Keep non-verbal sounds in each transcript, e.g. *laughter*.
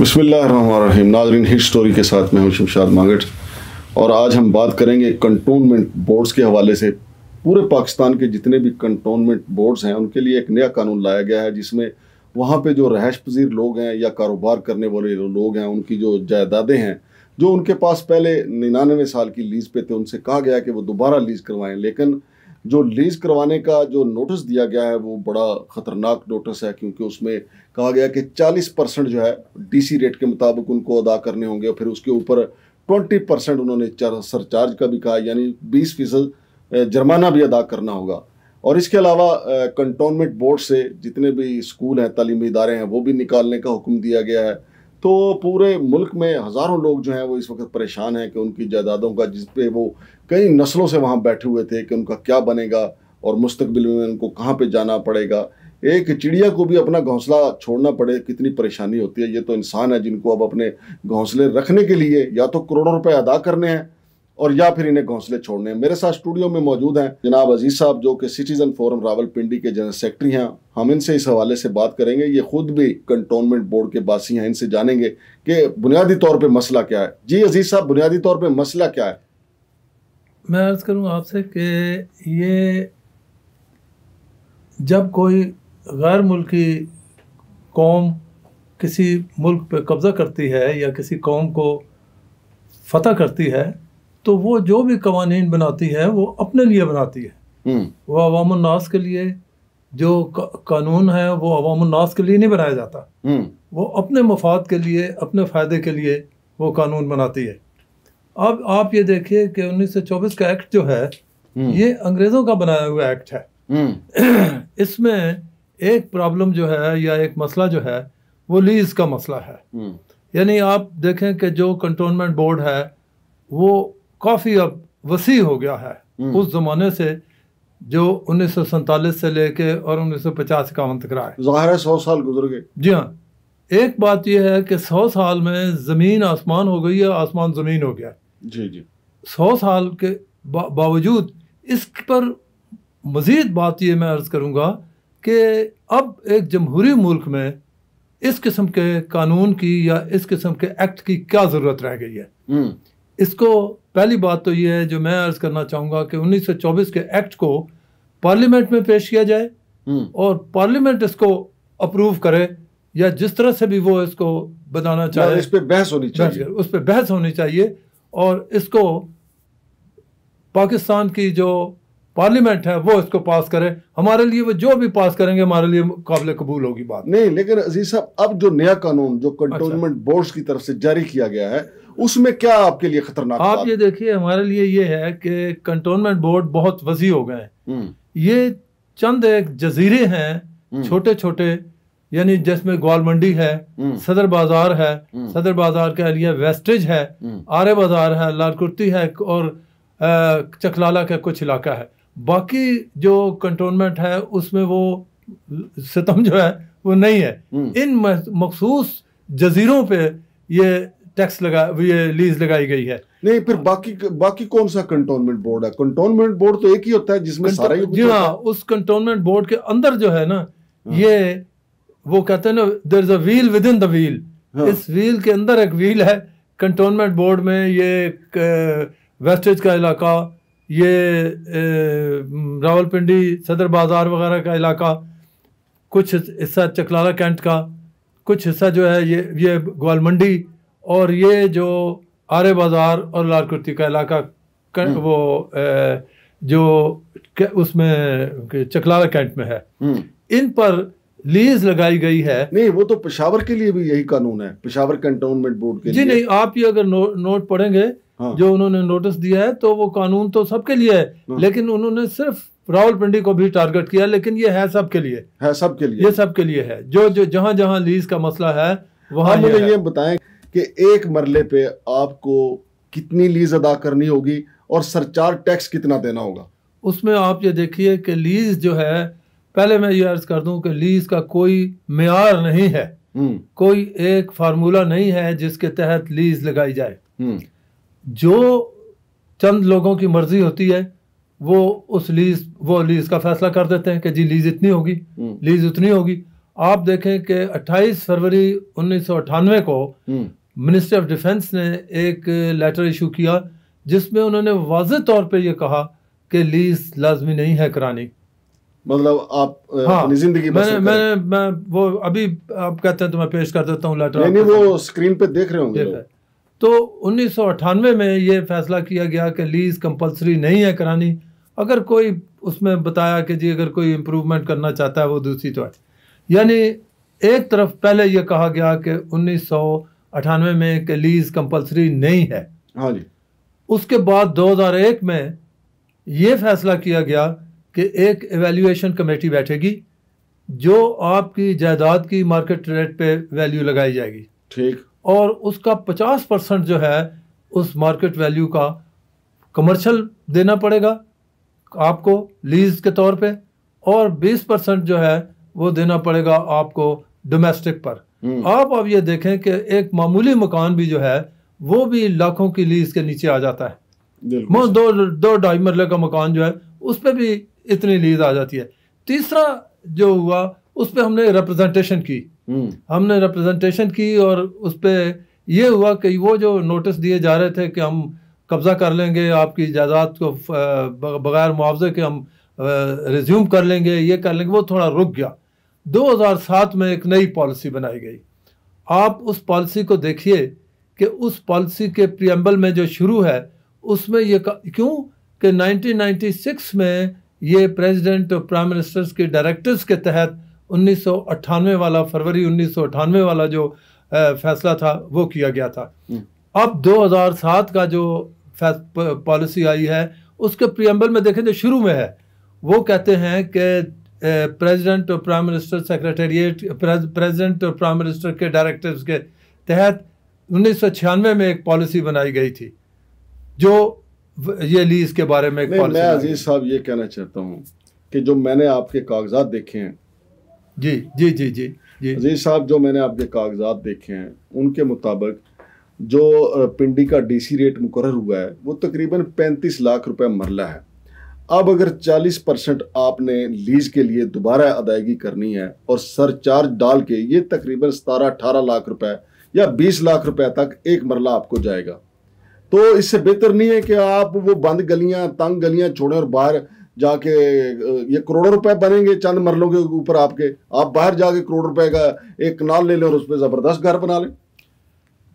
बसमिल्लाम नाजरीन hit story के साथ मैं हूं शमशाद मागट और आज हम बात करेंगे कंटोनमेंट बोर्ड्स के हवाले से पूरे पाकिस्तान के जितने भी कंटोनमेंट बोर्ड्स हैं उनके लिए एक नया कानून लाया गया है जिसमें वहाँ पे जो रहश पजीर लोग हैं या कारोबार करने वाले लोग हैं उनकी जो जायदादें हैं जो उनके पास पहले निन्यानवे साल की लीज़ पे थे उनसे कहा गया कि वो दोबारा लीज़ करवाएं लेकिन जो लीज करवाने का जो नोटिस दिया गया है वो बड़ा ख़तरनाक नोटिस है क्योंकि उसमें कहा गया कि 40 परसेंट जो है डीसी रेट के मुताबिक उनको अदा करने होंगे फिर उसके ऊपर 20 परसेंट उन्होंने सरचार्ज का भी कहा यानी बीस फीसद जुर्माना भी अदा करना होगा और इसके अलावा कंटोनमेंट बोर्ड से जितने भी स्कूल हैं तलीमी इदारे हैं वो भी निकालने का हुक्म दिया गया है तो पूरे मुल्क में हज़ारों लोग जो हैं वो इस वक्त परेशान हैं कि उनकी जायदादों का जिस पे वो कई नस्लों से वहाँ बैठे हुए थे कि उनका क्या बनेगा और मुस्तबिल में उनको कहाँ पे जाना पड़ेगा एक चिड़िया को भी अपना घोंसला छोड़ना पड़े कितनी परेशानी होती है ये तो इंसान है जिनको अब अपने घोंसले रखने के लिए या तो करोड़ों रुपये अदा करने हैं और या फिर इन्हें घोंसले छोड़ने मेरे साथ स्टूडियो में मौजूद हैं जनाब अजीज साहब जो कि सिटीजन फोरम रावलपिंडी के जनरल सेक्रेटरी हैं हम इनसे इस हवाले से बात करेंगे ये खुद भी कंटोनमेंट बोर्ड के बासी हैं इनसे जानेंगे कि बुनियादी तौर पर मसला क्या है जी अजीज साहब बुनियादी तौर पर मसला क्या है मैं अर्ज़ करूँ आपसे कि ये जब कोई गैर मुल्की कौम किसी मुल्क पर कब्ज़ा करती है या किसी कौम को फतह करती है तो वो जो भी कवानीन बनाती है वो अपने लिए बनाती है हम्म। वो अवामनास के लिए जो कानून है वो अवामनास के लिए नहीं बनाया जाता हम्म। वो अपने मफाद के लिए अपने फ़ायदे के लिए वो कानून बनाती है अब आप ये देखिए कि 1924 का एक्ट जो है हम्म। ये अंग्रेज़ों का बनाया हुआ एक्ट है *clears throat* इसमें एक प्रॉब्लम जो है या एक मसला जो है वो लीज का मसला है यानी आप देखें कि जो कंटोनमेंट बोर्ड है वो काफ़ी अब वसी हो गया है हम्म। उस ज़माने से जो उन्नीस से लेके और उन्नीस सौ पचास का अंत करा है है सौ साल गुजर गए जी हाँ एक बात यह है कि सौ साल में ज़मीन आसमान हो गई है आसमान ज़मीन हो गया जी जी सौ साल के बा, बावजूद इस पर मज़ीद बात यह मैं अर्ज़ करूँगा कि अब एक जमहूरी मुल्क में इस किस्म के कानून की या इस किस्म के एक्ट की क्या ज़रूरत रह गई है हम्म। इसको पहली बात तो ये है जो मैं अर्ज़ करना चाहूँगा कि 1924 के एक्ट को पार्लियामेंट में पेश किया जाए हम्म। और पार्लियामेंट इसको अप्रूव करे या जिस तरह से भी वो इसको बनाना चाहे इस पर बहस होनी चाहिए उस पर बहस होनी चाहिए और इसको पाकिस्तान की जो पार्लियामेंट है वो इसको पास करे हमारे लिए वो जो भी पास करेंगे हमारे लिए काबिल कबूल होगी बात नहीं लेकिन अजीज साहब अब जो नया कानून जो अच्छा। कंटोनमेंट अच्छा। बोर्ड्स की तरफ से जारी किया गया है उसमें क्या आपके लिए खतरनाक आप ये देखिए हमारे लिए ये है कि कंटोनमेंट बोर्ड बहुत वजी हो गए हम्म। ये चंद एक जजीरे हैं हम्म। छोटे छोटे यानी जिसमें ग्वाल मंडी है हम्म। सदर बाजार है सदर बाजार के लिए वेस्टेज है आरे बाजार है लाल कुर्ती है और चकलाला का कुछ इलाका है बाकी जो कंटोनमेंट है उसमें वो सितम जो है वो नहीं है इन मखसूस जजीरों पे ये टैक्स लगा ये लीज लगाई गई है नहीं फिर बाकी बाकी कौन सा कंटोनमेंट बोर्ड है कंटोनमेंट बोर्ड तो एक ही होता है जिसमें सारा जी हाँ उस कंटोनमेंट बोर्ड के अंदर जो है ना हाँ। ये वो कहते हैं ना there is a wheel within the wheel इस व्हील के अंदर एक व्हील है कंटोनमेंट बोर्ड में ये वेस्टेज का इलाका ये रावलपिंडी सदर बाज़ार वगैरह का इलाका कुछ हिस्सा चकलाला कैंट का कुछ हिस्सा जो है ये ये ग्वाल मंडी और ये जो आरे बाज़ार और लाल कुर्ती का इलाका हम्म। वो ए, जो उसमें चकलारा कैंट में है हम्म। इन पर लीज लगाई गई है नहीं वो तो पेशावर के लिए भी यही कानून है पेशावर कंटोनमेंट बोर्ड के जी लिए। नहीं आप ये अगर नो, नोट पढ़ेंगे हाँ। जो उन्होंने नोटिस दिया है तो वो कानून तो सबके लिए है हाँ। लेकिन उन्होंने सिर्फ राहुल पिंडी को भी टारगेट किया लेकिन ये है सबके लिए है सबके लिए ये सबके लिए है जो जो जहाँ जहाँ लीज का मसला है वहाँ मुझे ये बताएं कि एक मरले पे आपको कितनी लीज अदा करनी होगी और सरचार टैक्स कितना देना होगा उसमें आप ये देखिए कि लीज जो है पहले मैं ये अर्ज कर दूं कि लीज का कोई मैार नहीं है हम्म। कोई एक फार्मूला नहीं है जिसके तहत लीज लगाई जाए हम्म। जो चंद लोगों की मर्जी होती है वो उस लीज वो लीज का फैसला कर देते हैं कि जी लीज इतनी होगी हम्म। लीज उतनी होगी आप देखें कि 28 फरवरी उन्नीस को मिनिस्ट्री ऑफ डिफेंस ने एक लेटर इशू किया जिसमें उन्होंने वाज तौर पर यह कहा कि लीज लाजमी नहीं है करानी मतलब आप हाँ, जिंदगी मैंने मैंने मैं वो अभी आप कहते हैं तो मैं पेश कर देता हूँ लेटर वो स्क्रीन पे देख रहे होंगे तो उन्नीस में ये फैसला किया गया कि लीज कंपलसरी नहीं है करानी अगर कोई उसमें बताया कि जी अगर कोई इम्प्रूवमेंट करना चाहता है वो दूसरी तो है यानी एक तरफ पहले यह कहा गया कि उन्नीस अठानवे में एक लीज कंपलसरी नहीं है हाँ जी उसके बाद 2001 में ये फैसला किया गया कि एक एवेल्यूएशन कमेटी बैठेगी जो आपकी जायदाद की मार्केट रेट पे वैल्यू लगाई जाएगी ठीक और उसका 50 परसेंट जो है उस मार्केट वैल्यू का कमर्शल देना पड़ेगा आपको लीज के तौर पे और 20 परसेंट जो है वो देना पड़ेगा आपको डोमेस्टिक पर हम्म। आप अब ये देखें कि एक मामूली मकान भी जो है वो भी लाखों की लीज के नीचे आ जाता है दो दो ढाई मरले का मकान जो है उस पर भी इतनी लीज आ जाती है तीसरा जो हुआ उस पर हमने रिप्रेजेंटेशन की हम्म। हमने रिप्रेजेंटेशन की और उस पर यह हुआ कि वो जो नोटिस दिए जा रहे थे कि हम कब्ज़ा कर लेंगे आपकी जायदाद को बगैर मुआवजे के हम रिज्यूम कर लेंगे ये कर लेंगे वो थोड़ा रुक गया 2007 में एक नई पॉलिसी बनाई गई आप उस पॉलिसी को देखिए कि उस पॉलिसी के प्रियम्बल में जो शुरू है उसमें ये क्यों कि 1996 में ये प्रेसिडेंट और प्राइम मिनिस्टर्स के डायरेक्टर्स के तहत उन्नीस वाला फरवरी उन्नीस वाला जो फैसला था वो किया गया था हम्म। अब 2007 का जो पॉलिसी आई है उसके प्रियम्बल में देखें जो शुरू में है वो कहते हैं कि प्रेसिडेंट और प्राइम मिनिस्टर सेक्रेटेरिएट प्रेसिडेंट और प्राइम मिनिस्टर के डायरेक्टिव्स के तहत उन्नीस में एक पॉलिसी बनाई गई थी जो ये लीज के बारे में एक मैं अजीज साहब ये कहना चाहता हूँ कि जो मैंने आपके कागजात देखे हैं जी जी जी जी जी अजीज साहब जो मैंने आपके कागजात देखे हैं उनके मुताबिक जो पिंडी का डीसी रेट मुकर हुआ है वो तकरीबन पैंतीस लाख रुपए मरला है अब अगर 40 परसेंट आपने लीज के लिए दोबारा अदायगी करनी है और सरचार्ज डाल के ये तकरीबन सतारह अठारह लाख रुपए या बीस लाख रुपए तक एक मरला आपको जाएगा तो इससे बेहतर नहीं है कि आप वो बंद गलियां तंग गलियां छोड़ें और बाहर जाके ये करोड़ों रुपए बनेंगे चंद मरलों के ऊपर आपके आप बाहर जाके करोड़ रुपए का एक कनाल ले लें और उस पर ज़बरदस्त घर बना लें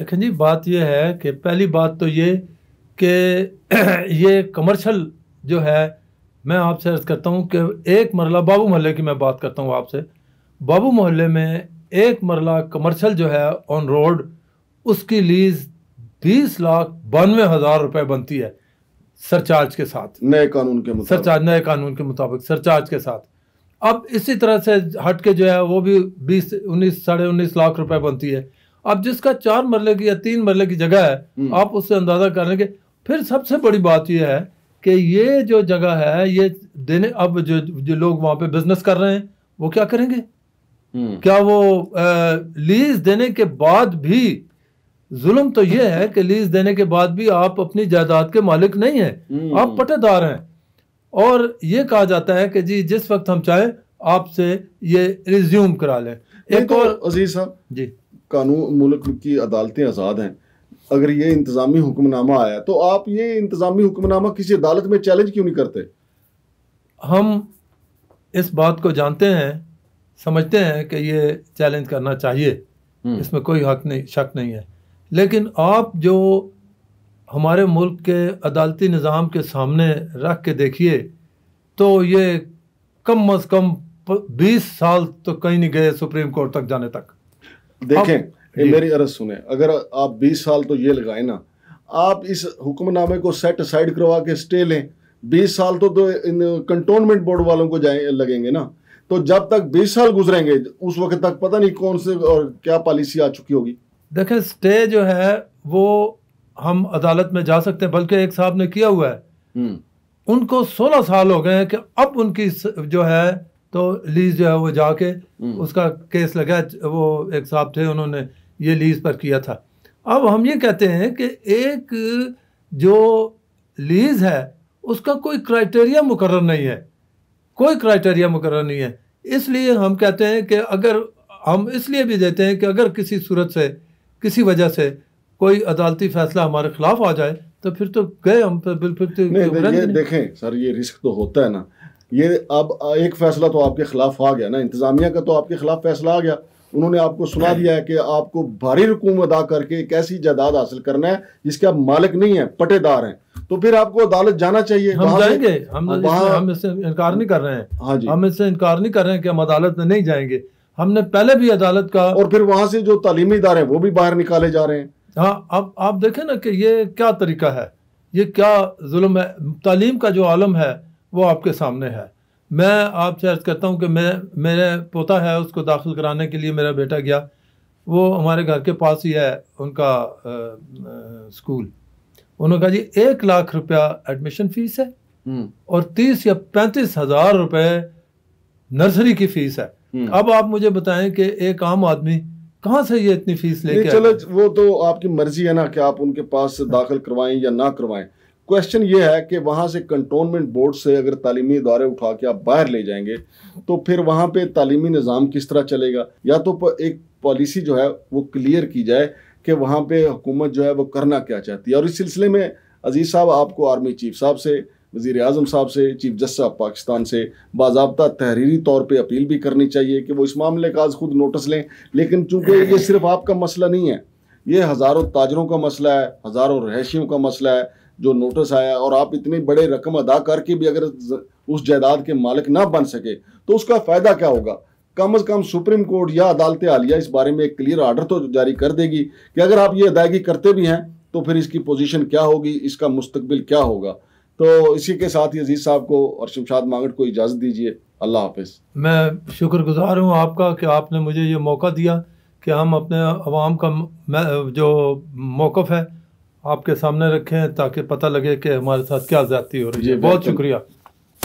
देखें जी बात यह है कि पहली बात तो ये कि *clears throat* ये कमर्शल जो है मैं आपसे अर्ज़ करता हूँ कि एक मरला बाबू मोहल्ले की मैं बात करता हूँ आपसे बाबू मोहल्ले में एक मरला कमर्शल जो है ऑन रोड उसकी लीज बीस लाख बानवे हज़ार रुपए बनती है सरचार्ज के साथ नए कानून के सरचार्ज नए कानून के मुताबिक सरचार्ज के साथ अब इसी तरह से हट के जो है वो भी बीस उन्नीस साढ़े उन्नीस लाख रुपए बनती है अब जिसका चार मरले की या तीन मरले की जगह है हम्म। आप उससे अंदाजा कर लेंगे फिर सबसे बड़ी बात यह है कि ये जो जगह है ये देने अब जो जो लोग वहां पे बिजनेस कर रहे हैं वो क्या करेंगे हम्म। क्या वो लीज देने के बाद भी जुल्म तो ये है कि लीज देने के बाद भी आप अपनी जायदाद के मालिक नहीं हैं हम्म। आप पटेदार हैं और ये कहा जाता है कि जी जिस वक्त हम चाहें आपसे ये रिज्यूम करा लें एक तो और अजीज साहब जी कानून मुल्क की अदालतें आज़ाद हैं अगर ये इंतज़ामी हुक्मनामा आया तो आप ये इंतज़ामी हुक्मनामा किसी अदालत में चैलेंज क्यों नहीं करते हम इस बात को जानते हैं समझते हैं कि ये चैलेंज करना चाहिए हम्म। इसमें कोई हक नहीं शक नहीं है लेकिन आप जो हमारे मुल्क के अदालती निज़ाम के सामने रख के देखिए तो ये कम अज़ कम बीस साल तो कहीं नहीं गए सुप्रीम कोर्ट तक जाने तक देखें ये मेरी अरज सुने अगर आप 20 साल तो ये लगाए ना आप इस हुक्मनामे को सेट साइड करवा के स्टे लें 20 साल तो, तो इन कंटोनमेंट बोर्ड वालों को जाए लगेंगे ना तो जब तक 20 साल गुजरेंगे उस वक्त तक पता नहीं कौन से और क्या पॉलिसी आ चुकी होगी देखें स्टे जो है वो हम अदालत में जा सकते हैं बल्कि एक साहब ने किया हुआ है हम्म। उनको 16 साल हो गए हैं कि अब उनकी जो है तो लीज जो है वो जाके हम्म। उसका केस लगा वो एक साहब थे उन्होंने ये लीज़ पर किया था अब हम ये कहते हैं कि एक जो लीज़ है उसका कोई क्राइटेरिया मुकर नहीं है कोई क्राइटेरिया मुकर नहीं है इसलिए हम कहते हैं कि अगर हम इसलिए भी देते हैं कि अगर किसी सूरत से किसी वजह से कोई अदालती फैसला हमारे खिलाफ आ जाए तो फिर तो गए हम पर बिल फिर तो, तो नहीं, देखें सर ये रिस्क तो होता है ना ये अब एक फैसला तो आपके खिलाफ आ गया ना इंतजामिया का तो आपके खिलाफ फैसला आ गया उन्होंने आपको सुना दिया है कि आपको भारी रकूम अदा करके एक ऐसी जायदाद हासिल करना है जिसके आप मालिक नहीं है पटेदार हैं तो फिर आपको अदालत जाना चाहिए हम जाएंगे हम हाँ, इससे, हम इससे इनकार नहीं कर रहे हैं हाँ जी हम इससे इनकार नहीं कर रहे हैं कि हम अदालत में नहीं जाएंगे हमने पहले भी अदालत का और फिर वहां से जो तालीमी इदारे वो भी बाहर निकाले जा रहे हैं हाँ अब आप देखें ना कि ये क्या तरीका है ये क्या जुल्म है तालीम का जो आलम है वो आपके सामने है मैं आपसे अर्ज़ करता हूँ कि मैं मेरे पोता है उसको दाखिल कराने के लिए मेरा बेटा गया वो हमारे घर के पास ही है उनका आ, स्कूल उन्होंने कहा जी एक लाख रुपया एडमिशन फीस है हम्म। और तीस या पैंतीस हज़ार रुपये नर्सरी की फीस है हम्म। अब आप मुझे बताएं कि एक आम आदमी कहाँ से ये इतनी फीस लेके चलो वो तो आपकी मर्जी है ना कि आप उनके पास दाखिल करवाएं या ना करवाएं क्वेश्चन ये है कि वहाँ से कंटोनमेंट बोर्ड से अगर तालीमी इदारे उठा के आप बाहर ले जाएंगे तो फिर वहाँ पे तालीमी निज़ाम किस तरह चलेगा या तो एक पॉलिसी जो है वो क्लियर की जाए कि वहाँ पे हुकूमत जो है वो करना क्या चाहती है और इस सिलसिले में अजीज़ साहब आपको आर्मी चीफ साहब से वजीर अजम साहब से चीफ जस्टिस ऑफ पाकिस्तान से बाबा तहरीरी तौर पर अपील भी करनी चाहिए कि वो इस मामले का आज खुद नोटिस लें लेकिन चूँकि ये सिर्फ आपका मसला नहीं है ये हज़ारों ताजरों का मसला है हज़ारों रहशियों का मसला है जो नोटिस आया और आप इतनी बड़े रकम अदा करके भी अगर उस जायदाद के मालिक ना बन सके तो उसका फ़ायदा क्या होगा कम अज़ कम सुप्रीम कोर्ट या अदालत आलिया इस बारे में एक क्लियर आर्डर तो जारी कर देगी कि अगर आप ये अदायगी करते भी हैं तो फिर इसकी पोजीशन क्या होगी इसका मुस्तबिल क्या होगा तो इसी के साथ ही अजीज़ साहब को और शमशाद मांगट को इजाज़त दीजिए अल्लाह हाफिज़ मैं शुक्रगुजार हूँ आपका कि आपने मुझे ये मौका दिया कि हम अपने आवाम का जो मौक़ है आपके सामने रखें ताकि पता लगे कि हमारे साथ क्या ज्यादा हो रही है बहुत शुक्रिया